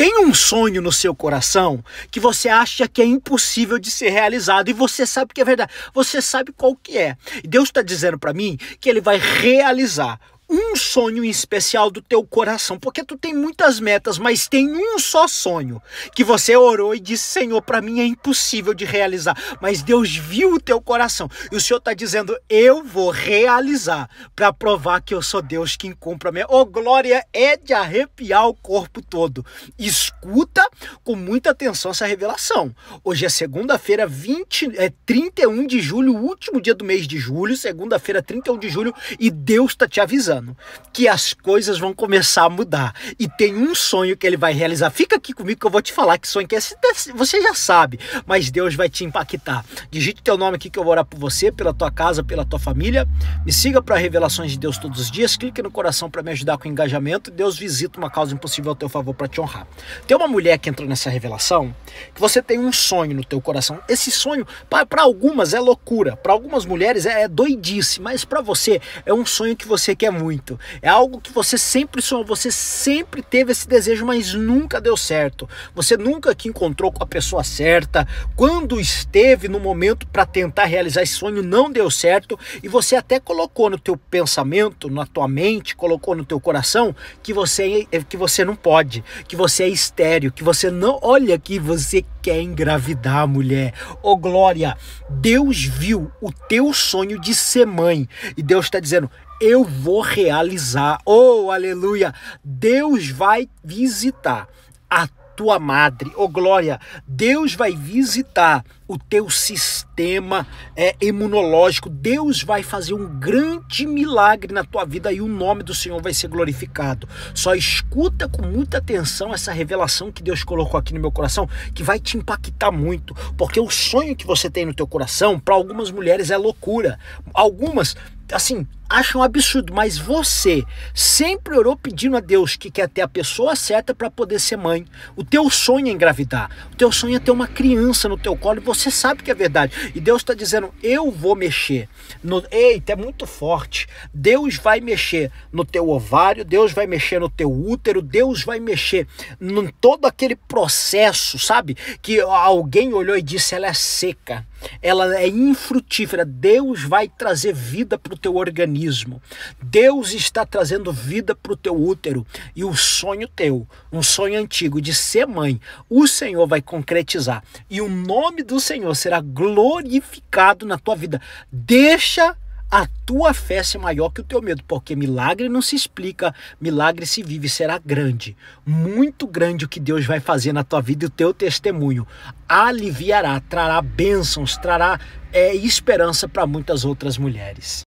tem um sonho no seu coração que você acha que é impossível de ser realizado e você sabe que é verdade, você sabe qual que é. E Deus está dizendo para mim que Ele vai realizar um sonho em especial do teu coração, porque tu tem muitas metas, mas tem um só sonho que você orou e disse: Senhor, para mim é impossível de realizar, mas Deus viu o teu coração e o Senhor está dizendo: Eu vou realizar para provar que eu sou Deus que cumpre a minha. Oh, glória é de arrepiar o corpo todo. Escuta com muita atenção essa revelação. Hoje é segunda-feira, é 31 de julho, último dia do mês de julho, segunda-feira, 31 de julho, e Deus está te avisando ano que as coisas vão começar a mudar. E tem um sonho que ele vai realizar. Fica aqui comigo que eu vou te falar que sonho que é. Você já sabe, mas Deus vai te impactar. Digite teu nome aqui que eu vou orar por você, pela tua casa, pela tua família. Me siga para Revelações de Deus todos os dias. Clique no coração para me ajudar com o engajamento. Deus visita uma causa impossível ao teu favor para te honrar. Tem uma mulher que entrou nessa revelação que você tem um sonho no teu coração. Esse sonho, para algumas, é loucura. Para algumas mulheres, é, é doidice. Mas para você, é um sonho que você quer muito muito. É algo que você sempre sonhou, você sempre teve esse desejo, mas nunca deu certo. Você nunca que encontrou com a pessoa certa. Quando esteve no momento para tentar realizar esse sonho, não deu certo e você até colocou no teu pensamento, na tua mente, colocou no teu coração que você é, é, que você não pode, que você é estéril, que você não, olha que você quer engravidar, mulher. Ô oh, glória, Deus viu o teu sonho de ser mãe e Deus está dizendo: eu vou realizar. Oh, aleluia! Deus vai visitar a tua madre. Oh, glória! Deus vai visitar o teu sistema é, imunológico. Deus vai fazer um grande milagre na tua vida e o nome do Senhor vai ser glorificado. Só escuta com muita atenção essa revelação que Deus colocou aqui no meu coração, que vai te impactar muito, porque o sonho que você tem no teu coração, para algumas mulheres é loucura. Algumas, assim, acha um absurdo, mas você sempre orou pedindo a Deus que quer ter a pessoa certa para poder ser mãe. O teu sonho é engravidar, o teu sonho é ter uma criança no teu colo e você sabe que é verdade. E Deus está dizendo: eu vou mexer. No... Eita, é muito forte. Deus vai mexer no teu ovário, Deus vai mexer no teu útero, Deus vai mexer em todo aquele processo, sabe? Que alguém olhou e disse: ela é seca, ela é infrutífera. Deus vai trazer vida para o teu organismo Deus está trazendo vida para o teu útero e o sonho teu, um sonho antigo de ser mãe, o Senhor vai concretizar e o nome do Senhor será glorificado na tua vida. Deixa a tua fé ser maior que o teu medo, porque milagre não se explica, milagre se vive, será grande, muito grande o que Deus vai fazer na tua vida e o teu testemunho aliviará, trará bênçãos, trará é, esperança para muitas outras mulheres.